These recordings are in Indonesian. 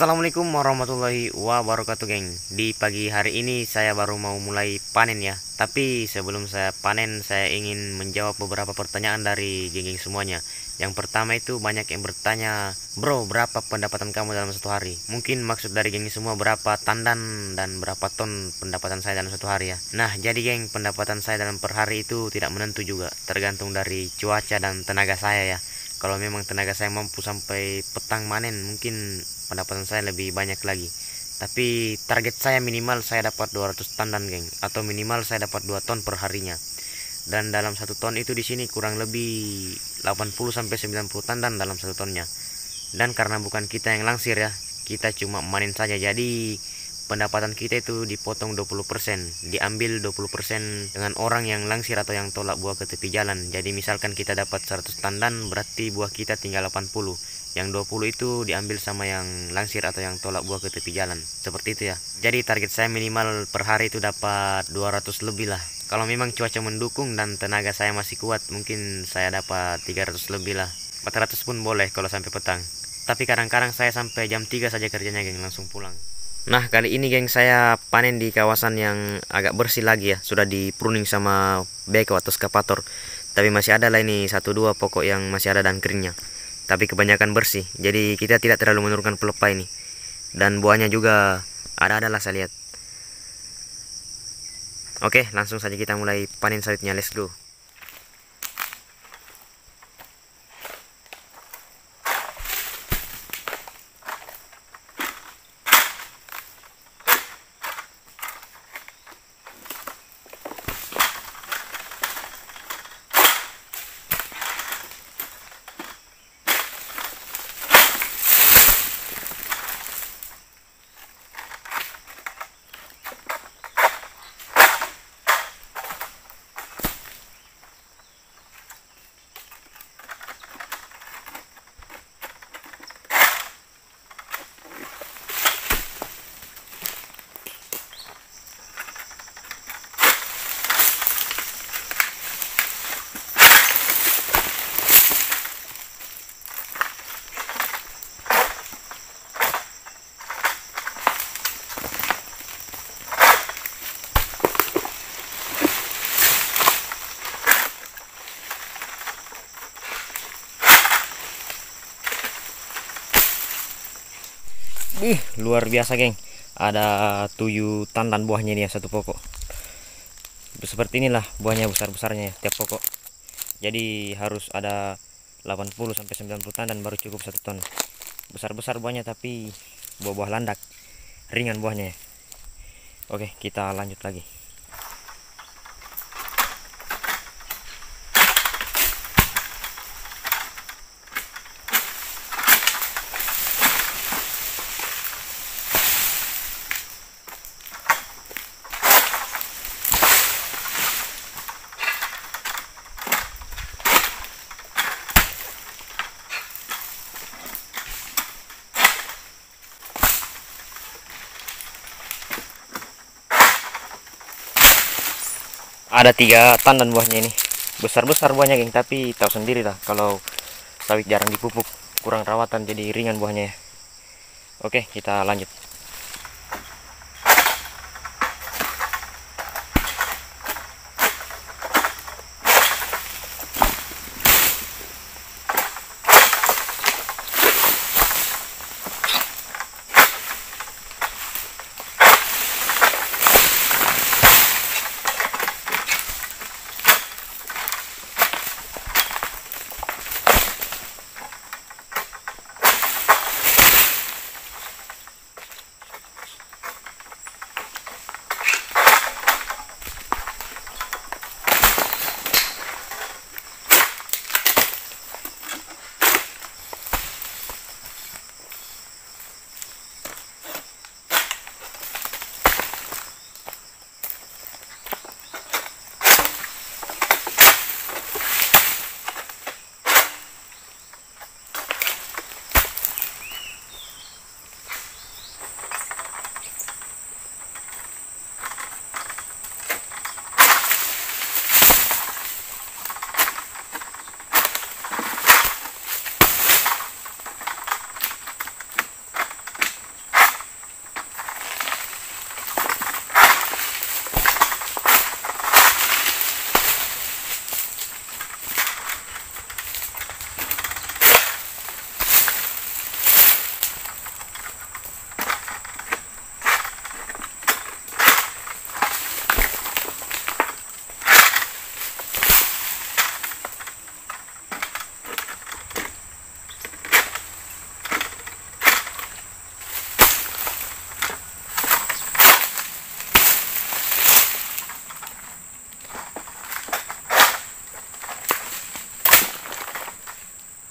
Assalamualaikum warahmatullahi wabarakatuh geng Di pagi hari ini saya baru mau mulai panen ya Tapi sebelum saya panen saya ingin menjawab beberapa pertanyaan dari geng-geng semuanya Yang pertama itu banyak yang bertanya Bro berapa pendapatan kamu dalam satu hari Mungkin maksud dari geng semua berapa tandan dan berapa ton pendapatan saya dalam satu hari ya Nah jadi geng pendapatan saya dalam per hari itu tidak menentu juga Tergantung dari cuaca dan tenaga saya ya kalau memang tenaga saya mampu sampai petang manen, mungkin pendapatan saya lebih banyak lagi tapi target saya minimal saya dapat 200 tandan, dan geng atau minimal saya dapat 2 ton per harinya dan dalam satu ton itu di sini kurang lebih 80 sampai 90 tandan dalam satu tonnya dan karena bukan kita yang langsir ya kita cuma manen saja jadi pendapatan kita itu dipotong 20%, diambil 20% dengan orang yang langsir atau yang tolak buah ke tepi jalan. Jadi misalkan kita dapat 100 tandan berarti buah kita tinggal 80. Yang 20 itu diambil sama yang langsir atau yang tolak buah ke tepi jalan. Seperti itu ya. Jadi target saya minimal per hari itu dapat 200 lebih lah. Kalau memang cuaca mendukung dan tenaga saya masih kuat, mungkin saya dapat 300 lebih lah. 400 pun boleh kalau sampai petang. Tapi kadang-kadang saya sampai jam 3 saja kerjanya geng langsung pulang. Nah kali ini geng saya panen di kawasan yang agak bersih lagi ya Sudah di pruning sama beko atau skapator Tapi masih ada lah ini satu dua pokok yang masih ada dan keringnya Tapi kebanyakan bersih Jadi kita tidak terlalu menurunkan pelepah ini Dan buahnya juga ada adalah saya lihat Oke langsung saja kita mulai panen sawitnya let's go Wih, luar biasa, geng. Ada tuyu tantan buahnya ini ya satu pokok. Seperti inilah buahnya besar-besarnya ya, tiap pokok. Jadi harus ada 80 sampai 90 tandan baru cukup satu ton. Besar-besar buahnya tapi buah-buah landak. Ringan buahnya ya. Oke, kita lanjut lagi. ada tiga tandan buahnya ini besar-besar buahnya geng tapi tahu sendiri lah kalau sawit jarang dipupuk kurang rawatan jadi ringan buahnya ya oke kita lanjut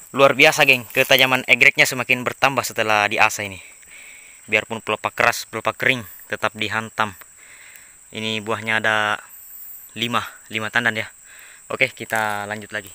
luar biasa geng ketajaman egreknya semakin bertambah setelah diasah ini biarpun pelopak keras pelopak kering tetap dihantam ini buahnya ada 5 5 tandan ya oke kita lanjut lagi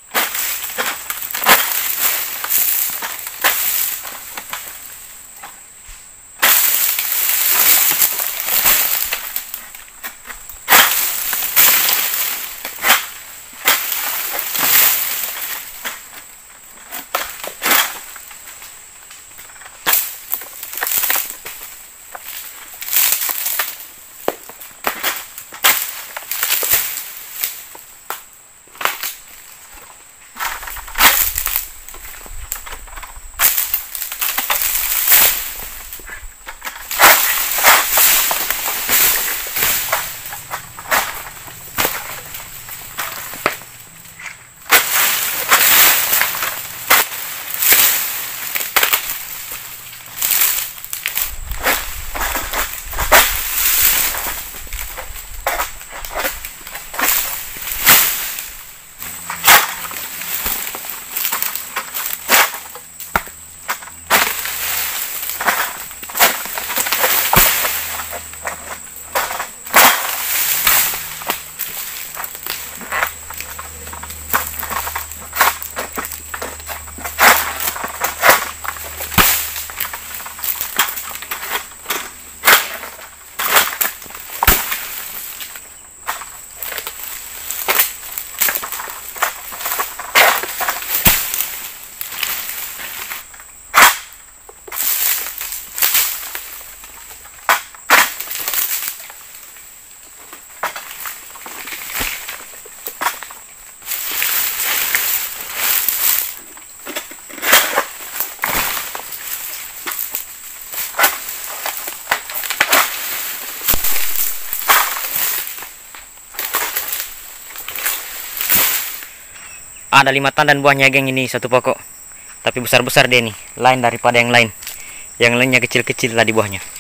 ada lima dan buahnya geng ini satu pokok tapi besar-besar deh nih lain daripada yang lain yang lainnya kecil-kecil tadi buahnya